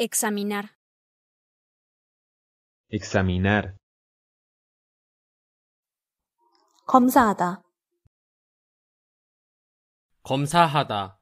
Examinar. examinar 검사하다. 검사하다.